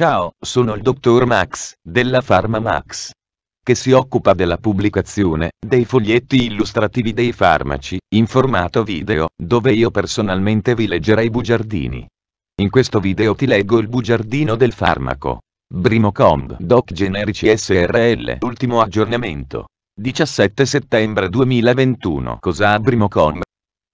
Ciao, sono il dottor Max, della Pharma Max, che si occupa della pubblicazione dei foglietti illustrativi dei farmaci, in formato video, dove io personalmente vi leggerei i bugiardini. In questo video ti leggo il bugiardino del farmaco. Brimocomb Doc Generici SRL Ultimo aggiornamento 17 settembre 2021 Cosa ha Brimocomb?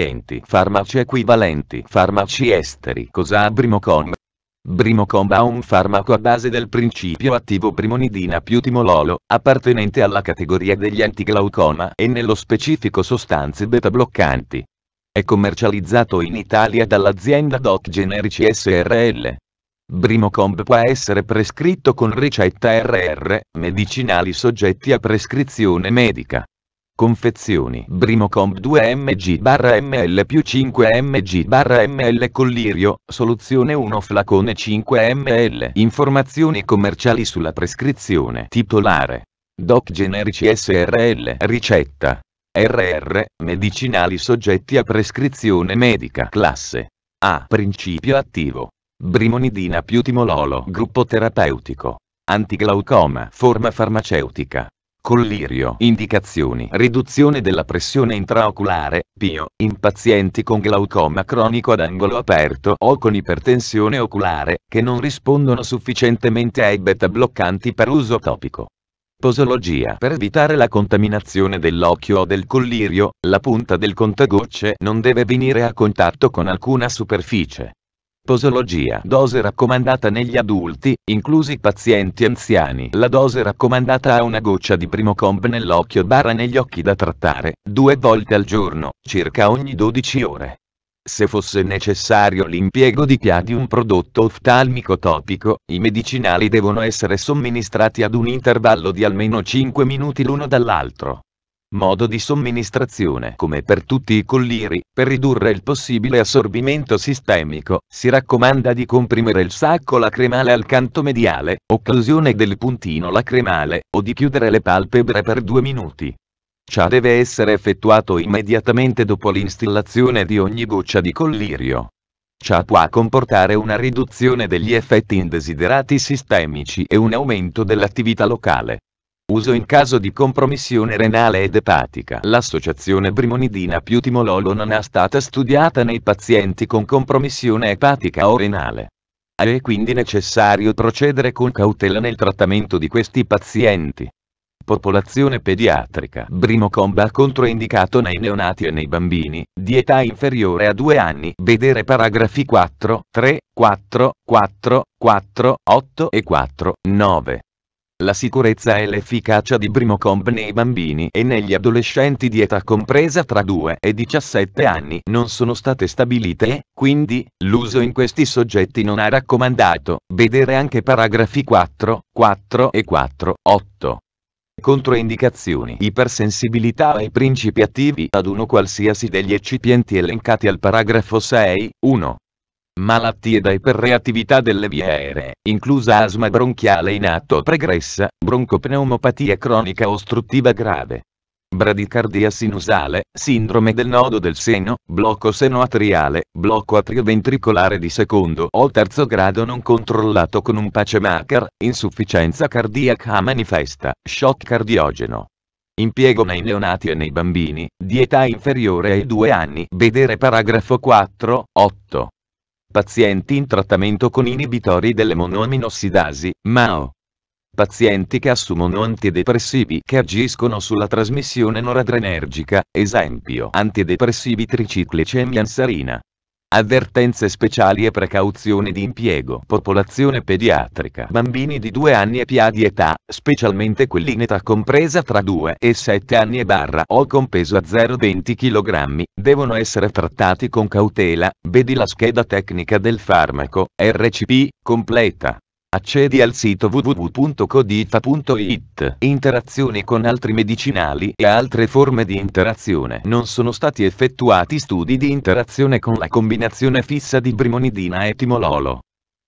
clienti, farmaci equivalenti, farmaci esteri. Cosa ha Brimocom? Brimocom ha un farmaco a base del principio attivo primonidina più timololo, appartenente alla categoria degli antiglaucoma e nello specifico sostanze beta-bloccanti. È commercializzato in Italia dall'azienda Doc Generici SRL. Brimocomb può essere prescritto con ricetta RR, medicinali soggetti a prescrizione medica confezioni Brimocomp 2 mg ml più 5 mg ml collirio, soluzione 1 flacone 5 ml Informazioni commerciali sulla prescrizione Titolare Doc Generici SRL Ricetta RR Medicinali soggetti a prescrizione medica Classe A Principio attivo Brimonidina più timololo Gruppo terapeutico Antiglaucoma Forma farmaceutica Collirio indicazioni riduzione della pressione intraoculare, PIO, in pazienti con glaucoma cronico ad angolo aperto o con ipertensione oculare, che non rispondono sufficientemente ai beta bloccanti per uso topico. Posologia per evitare la contaminazione dell'occhio o del collirio, la punta del contagocce non deve venire a contatto con alcuna superficie. Posologia. Dose raccomandata negli adulti, inclusi pazienti anziani. La dose raccomandata a una goccia di primo primocomb nell'occhio barra negli occhi da trattare, due volte al giorno, circa ogni 12 ore. Se fosse necessario l'impiego di PIA di un prodotto oftalmico topico, i medicinali devono essere somministrati ad un intervallo di almeno 5 minuti l'uno dall'altro modo di somministrazione come per tutti i colliri, per ridurre il possibile assorbimento sistemico, si raccomanda di comprimere il sacco lacrimale al canto mediale, occlusione del puntino lacrimale, o di chiudere le palpebre per due minuti. Ciò deve essere effettuato immediatamente dopo l'instillazione di ogni goccia di collirio. Ciò può comportare una riduzione degli effetti indesiderati sistemici e un aumento dell'attività locale uso in caso di compromissione renale ed epatica. L'associazione brimonidina più timololo non è stata studiata nei pazienti con compromissione epatica o renale. È quindi necessario procedere con cautela nel trattamento di questi pazienti. Popolazione pediatrica. Brimocomba controindicato nei neonati e nei bambini, di età inferiore a 2 anni. Vedere paragrafi 4, 3, 4, 4, 4, 8 e 4, 9. La sicurezza e l'efficacia di Brimocomb nei bambini e negli adolescenti di età compresa tra 2 e 17 anni non sono state stabilite e, quindi, l'uso in questi soggetti non è raccomandato, vedere anche paragrafi 4, 4 e 4, 8. Controindicazioni Ipersensibilità ai principi attivi ad uno qualsiasi degli eccipienti elencati al paragrafo 6, 1, malattie da iperreattività delle vie aeree, inclusa asma bronchiale in atto pregressa, broncopneumopatia cronica ostruttiva grave. Bradicardia sinusale, sindrome del nodo del seno, blocco seno atriale, blocco atrioventricolare di secondo o terzo grado non controllato con un pacemaker, insufficienza cardiaca manifesta, shock cardiogeno. Impiego nei neonati e nei bambini, di età inferiore ai 2 anni. Vedere paragrafo 4, 8. Pazienti in trattamento con inibitori delle monoaminossidasi, MAO. Pazienti che assumono antidepressivi che agiscono sulla trasmissione noradrenergica, esempio antidepressivi triciclici e miansarina. Avvertenze speciali e precauzioni di impiego. Popolazione pediatrica. Bambini di 2 anni e più di età, specialmente quelli in età compresa tra 2 e 7 anni e barra o con peso a 0,20 kg, devono essere trattati con cautela, vedi la scheda tecnica del farmaco, RCP, completa. Accedi al sito www.codita.it. Interazioni con altri medicinali e altre forme di interazione. Non sono stati effettuati studi di interazione con la combinazione fissa di brimonidina e timololo.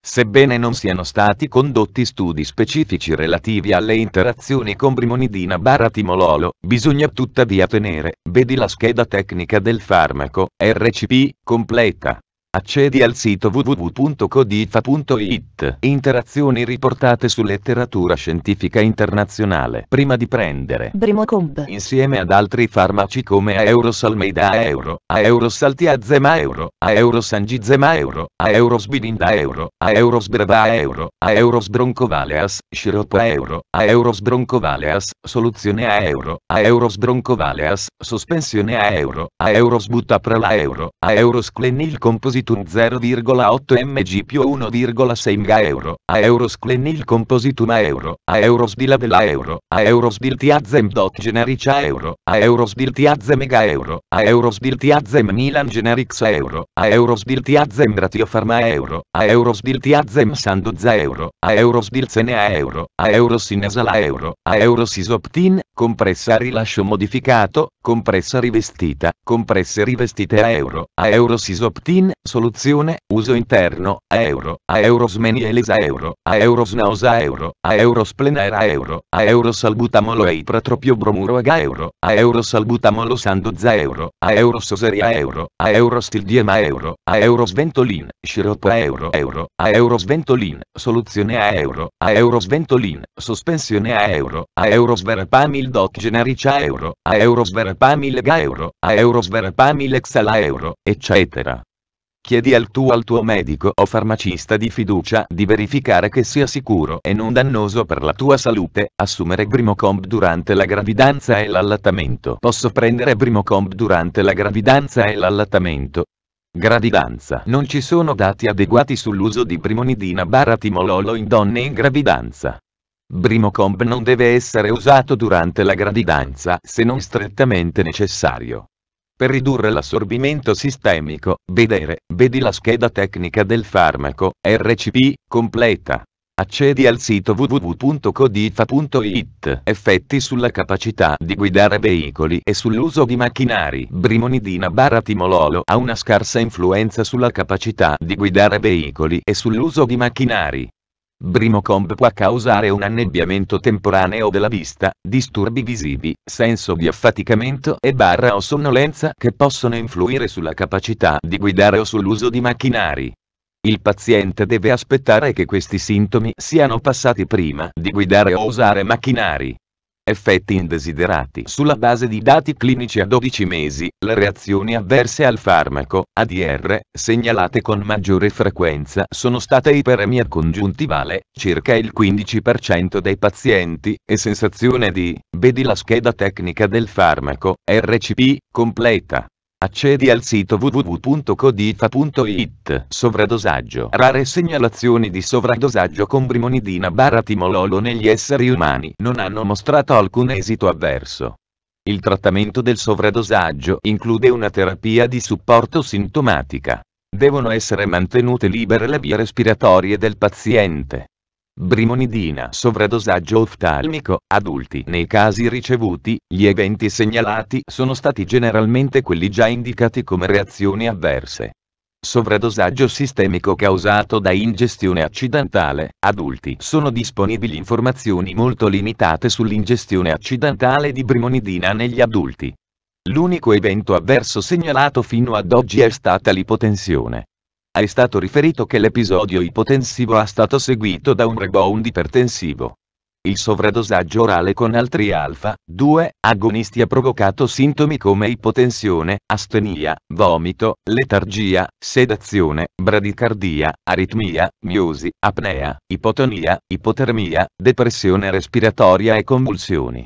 Sebbene non siano stati condotti studi specifici relativi alle interazioni con brimonidina barra timololo, bisogna tuttavia tenere, vedi la scheda tecnica del farmaco, RCP, completa. Accedi al sito www.codifa.it. Interazioni riportate su letteratura scientifica internazionale. Prima di prendere Brimocomb insieme ad altri farmaci come Aerosalmeida Euro, Aerosaltiazema Euro, Aerosangizema Euro, Aerosbibinda Euro, Aerosbrava Euro, Aerosbroncovaleas, Sciroppo Euro, Aerosbroncovaleas, Soluzione a Euro, Aerosbroncovaleas, Sospensione a Euro, Aerosbutaprala Euro, Aerosclenil Composito compositum 0,8 mg più 1,6 mg euro, a euros clenil compositum a euro, a euros di labela euro, a euros dil tiazem dot generic a euro, a euros dil tiazem mega euro, a euros dil tiazem milan generics a euro, a euros dil tiazem ratio pharma a euro, a euros dil tiazem sandozza euro, a euros dil cene a euro, a euros sinesal a euro, a euros isoptin, compressa rilascio modificato, compressa rivestita, compresse rivestite a euro, a euros isoptin, soluzione, uso interno, a euro, a euros menielesa a euro, a euros nausa euro, a euros plenera euro, a euros salbutamolo e eitratropio bromuro aga euro, a euros salbutamolo sandozza euro, a euros soseria euro, a euros tildiema euro, a euros ventolin, sciroppo a euro euro, a euros ventolin, soluzione a euro, a euros ventolin, sospensione a euro, a euros verpamil doc generica euro, a euros verpamil ga euro, a euros verpamil exala euro, eccetera. Chiedi al tuo, al tuo medico o farmacista di fiducia di verificare che sia sicuro e non dannoso per la tua salute assumere Brimocomb durante la gravidanza e l'allattamento. Posso prendere Brimocomb durante la gravidanza e l'allattamento? Gravidanza. Non ci sono dati adeguati sull'uso di primonidina barra timololo in donne in gravidanza. Brimocomb non deve essere usato durante la gravidanza se non strettamente necessario. Per ridurre l'assorbimento sistemico, vedere, vedi la scheda tecnica del farmaco, RCP, completa. Accedi al sito www.codifa.it. Effetti sulla capacità di guidare veicoli e sull'uso di macchinari. Brimonidina barra timololo ha una scarsa influenza sulla capacità di guidare veicoli e sull'uso di macchinari. Brimocomb può causare un annebbiamento temporaneo della vista, disturbi visivi, senso di affaticamento e barra o sonnolenza che possono influire sulla capacità di guidare o sull'uso di macchinari. Il paziente deve aspettare che questi sintomi siano passati prima di guidare o usare macchinari effetti indesiderati sulla base di dati clinici a 12 mesi, le reazioni avverse al farmaco, ADR, segnalate con maggiore frequenza sono state iperemia congiuntivale, circa il 15% dei pazienti, e sensazione di, vedi la scheda tecnica del farmaco, RCP, completa. Accedi al sito www.codifa.it. Sovradosaggio. Rare segnalazioni di sovradosaggio con brimonidina barra timololo negli esseri umani non hanno mostrato alcun esito avverso. Il trattamento del sovradosaggio include una terapia di supporto sintomatica. Devono essere mantenute libere le vie respiratorie del paziente. Brimonidina sovradosaggio oftalmico, adulti Nei casi ricevuti, gli eventi segnalati sono stati generalmente quelli già indicati come reazioni avverse. Sovradosaggio sistemico causato da ingestione accidentale, adulti Sono disponibili informazioni molto limitate sull'ingestione accidentale di brimonidina negli adulti. L'unico evento avverso segnalato fino ad oggi è stata l'ipotensione è stato riferito che l'episodio ipotensivo è stato seguito da un rebound ipertensivo. Il sovradosaggio orale con altri alfa, 2, agonisti ha provocato sintomi come ipotensione, astenia, vomito, letargia, sedazione, bradicardia, aritmia, miosi, apnea, ipotonia, ipotermia, depressione respiratoria e convulsioni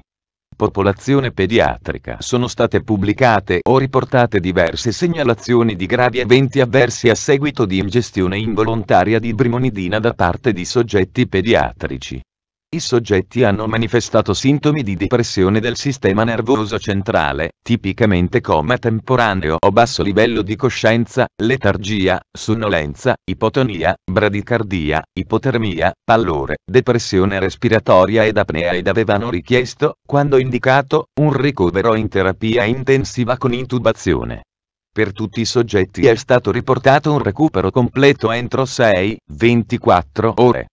popolazione pediatrica sono state pubblicate o riportate diverse segnalazioni di gravi eventi avversi a seguito di ingestione involontaria di brimonidina da parte di soggetti pediatrici. I soggetti hanno manifestato sintomi di depressione del sistema nervoso centrale, tipicamente coma temporaneo o basso livello di coscienza, letargia, sonnolenza, ipotonia, bradicardia, ipotermia, pallore, depressione respiratoria ed apnea ed avevano richiesto, quando indicato, un ricovero in terapia intensiva con intubazione. Per tutti i soggetti è stato riportato un recupero completo entro 6-24 ore.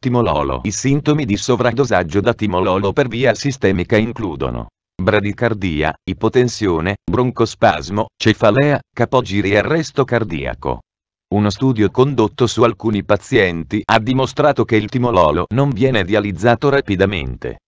Timololo I sintomi di sovradosaggio da timololo per via sistemica includono bradicardia, ipotensione, broncospasmo, cefalea, capogiri e arresto cardiaco. Uno studio condotto su alcuni pazienti ha dimostrato che il timololo non viene dializzato rapidamente.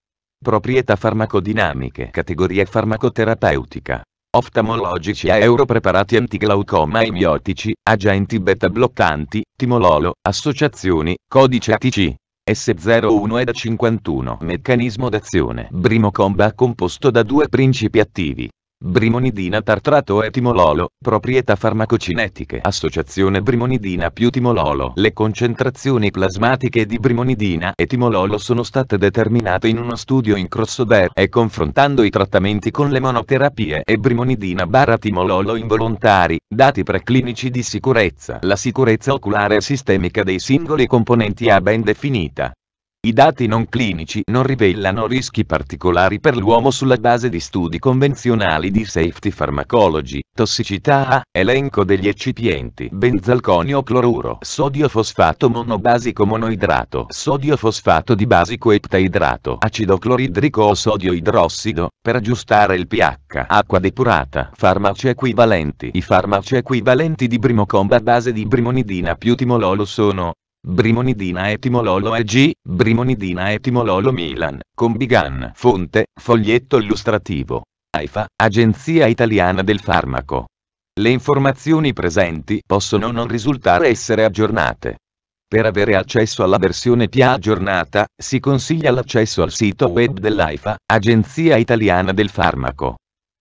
Proprietà farmacodinamiche Categoria farmacoterapeutica oftalmologici a euro preparati antiglaucoma e miotici, agenti beta bloccanti, timololo, associazioni, codice ATC. S01 ed a 51 Meccanismo d'azione Brimocomba composto da due principi attivi, Brimonidina tartrato e timololo, proprietà farmacocinetiche Associazione brimonidina più timololo Le concentrazioni plasmatiche di brimonidina e timololo sono state determinate in uno studio in crossover e confrontando i trattamenti con le monoterapie e brimonidina barra timololo involontari, dati preclinici di sicurezza La sicurezza oculare e sistemica dei singoli componenti è ben definita i dati non clinici non rivelano rischi particolari per l'uomo sulla base di studi convenzionali di safety farmacology, tossicità A, elenco degli eccipienti benzalconio cloruro, sodio fosfato monobasico monoidrato, sodio fosfato di basico eptaidrato, acido cloridrico o sodio idrossido, per aggiustare il pH, acqua depurata, farmaci equivalenti. I farmaci equivalenti di brimocomba a base di brimonidina più timololo sono Brimonidina etimololo EG, Brimonidina etimololo Milan, Combigan, fonte, foglietto illustrativo. AIFA, Agenzia Italiana del Farmaco. Le informazioni presenti possono non risultare essere aggiornate. Per avere accesso alla versione più aggiornata, si consiglia l'accesso al sito web dell'AIFA, Agenzia Italiana del Farmaco.